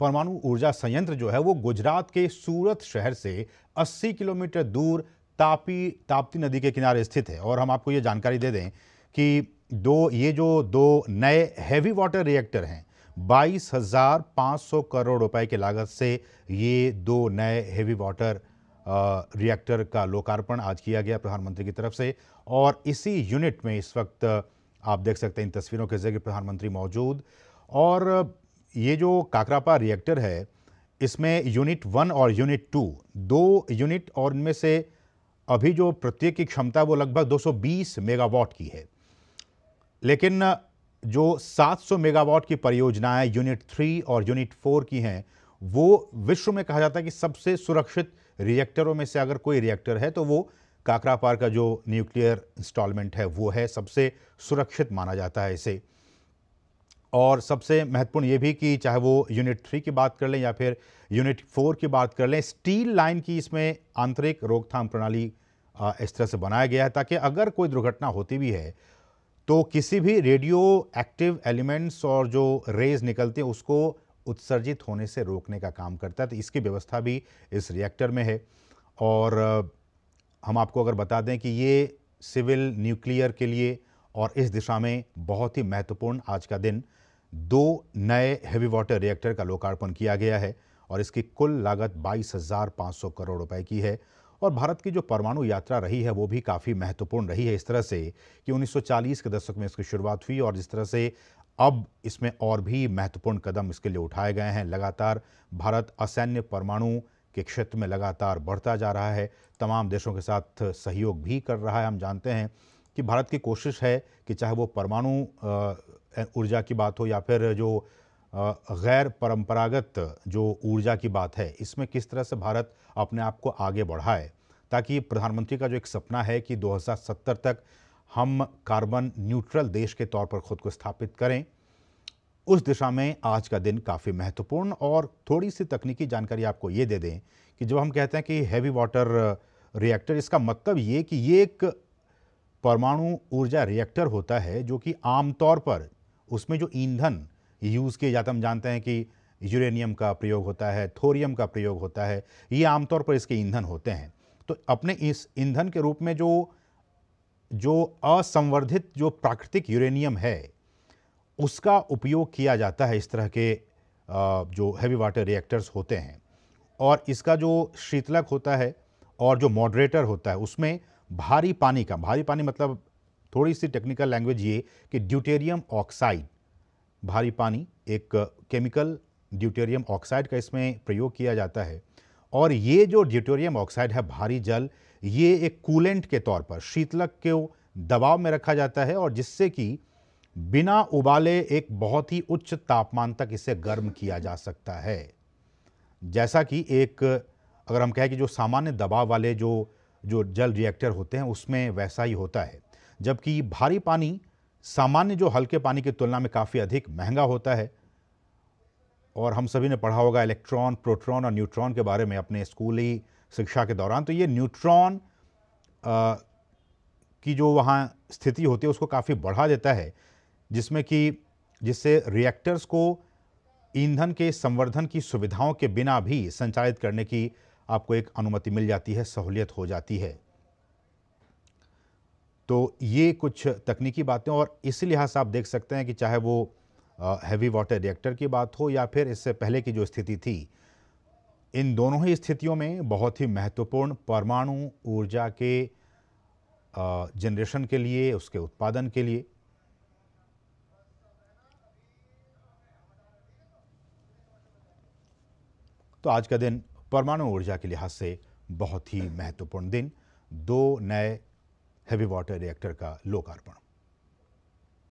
परमाणु ऊर्जा संयंत्र जो है वो गुजरात के सूरत शहर से 80 किलोमीटर दूर तापी ताप्ती नदी के किनारे स्थित है और हम आपको ये जानकारी दे दें कि दो ये जो दो नए हैवी वाटर रिएक्टर हैं बाईस हज़ार पाँच सौ करोड़ रुपए की लागत से ये दो नए हैवी वाटर रिएक्टर का लोकार्पण आज किया गया प्रधानमंत्री की तरफ से और इसी यूनिट में इस वक्त आप देख सकते हैं इन तस्वीरों के जरिए प्रधानमंत्री मौजूद और ये जो काकरापा रिएक्टर है इसमें यूनिट वन और यूनिट टू दो यूनिट और इनमें से अभी जो प्रत्येक की क्षमता वो लगभग 220 मेगावाट की है लेकिन जो 700 मेगावाट की परियोजनाएं यूनिट थ्री और यूनिट फोर की हैं वो विश्व में कहा जाता है कि सबसे सुरक्षित रिएक्टरों में से अगर कोई रिएक्टर है तो वो काकरापार का जो न्यूक्लियर इंस्टॉलमेंट है वो है सबसे सुरक्षित माना जाता है इसे और सबसे महत्वपूर्ण ये भी कि चाहे वो यूनिट थ्री की बात कर लें या फिर यूनिट फोर की बात कर लें स्टील लाइन की इसमें आंतरिक रोकथाम प्रणाली इस तरह से बनाया गया है ताकि अगर कोई दुर्घटना होती भी है तो किसी भी रेडियो एक्टिव एलिमेंट्स और जो रेज निकलते हैं उसको उत्सर्जित होने से रोकने का काम करता है तो इसकी व्यवस्था भी इस रिएक्टर में है और हम आपको अगर बता दें कि ये सिविल न्यूक्लियर के लिए और इस दिशा में बहुत ही महत्वपूर्ण आज का दिन दो नए हैवी वाटर रिएक्टर का लोकार्पण किया गया है और इसकी कुल लागत बाईस हजार पाँच सौ करोड़ रुपए की है और भारत की जो परमाणु यात्रा रही है वो भी काफ़ी महत्वपूर्ण रही है इस तरह से कि 1940 के दशक में इसकी शुरुआत हुई और जिस तरह से अब इसमें और भी महत्वपूर्ण कदम इसके लिए उठाए गए हैं लगातार भारत असैन्य परमाणु के क्षेत्र में लगातार बढ़ता जा रहा है तमाम देशों के साथ सहयोग भी कर रहा है हम जानते हैं कि भारत की कोशिश है कि चाहे वो परमाणु ऊर्जा की बात हो या फिर जो गैर परंपरागत जो ऊर्जा की बात है इसमें किस तरह से भारत अपने आप को आगे बढ़ाए ताकि प्रधानमंत्री का जो एक सपना है कि 2070 तक हम कार्बन न्यूट्रल देश के तौर पर खुद को स्थापित करें उस दिशा में आज का दिन काफ़ी महत्वपूर्ण और थोड़ी सी तकनीकी जानकारी आपको ये दे दें कि जब हम कहते हैं कि हैवी वाटर रिएक्टर इसका मतलब ये कि ये एक परमाणु ऊर्जा रिएक्टर होता है जो कि आमतौर पर उसमें जो ईंधन यूज़ किए जाते हम जानते हैं कि यूरेनियम का प्रयोग होता है थोरियम का प्रयोग होता है ये आमतौर पर इसके ईंधन होते हैं तो अपने इस ईंधन के रूप में जो जो असंवर्धित जो प्राकृतिक यूरेनियम है उसका उपयोग किया जाता है इस तरह के जो हैवी वाटर रिएक्टर्स होते हैं और इसका जो शीतलक होता है और जो मॉडरेटर होता है उसमें भारी पानी का भारी पानी मतलब थोड़ी सी टेक्निकल लैंग्वेज ये कि ड्यूटेरियम ऑक्साइड भारी पानी एक केमिकल ड्यूटेरियम ऑक्साइड का इसमें प्रयोग किया जाता है और ये जो ड्यूटेरियम ऑक्साइड है भारी जल ये एक कूलेंट के तौर पर शीतलक के दबाव में रखा जाता है और जिससे कि बिना उबाले एक बहुत ही उच्च तापमान तक इसे गर्म किया जा सकता है जैसा कि एक अगर हम कहें कि जो सामान्य दबाव वाले जो जो जल रिएक्टर होते हैं उसमें वैसा ही होता है जबकि भारी पानी सामान्य जो हल्के पानी की तुलना में काफ़ी अधिक महंगा होता है और हम सभी ने पढ़ा होगा इलेक्ट्रॉन प्रोट्रॉन और न्यूट्रॉन के बारे में अपने स्कूली शिक्षा के दौरान तो ये न्यूट्रॉन की जो वहाँ स्थिति होती है उसको काफ़ी बढ़ा देता है जिसमें कि जिससे रिएक्टर्स को ईंधन के संवर्धन की सुविधाओं के बिना भी संचालित करने की आपको एक अनुमति मिल जाती है सहूलियत हो जाती है तो ये कुछ तकनीकी बातें और इस लिहाज से आप देख सकते हैं कि चाहे वो हैवी वाटर रिएक्टर की बात हो या फिर इससे पहले की जो स्थिति थी इन दोनों ही स्थितियों में बहुत ही महत्वपूर्ण परमाणु ऊर्जा के जनरेशन के लिए उसके उत्पादन के लिए तो आज का दिन परमाणु ऊर्जा के लिहाज से बहुत ही महत्वपूर्ण दिन दो नए हैवी वाटर रिएक्टर का लोकार्पण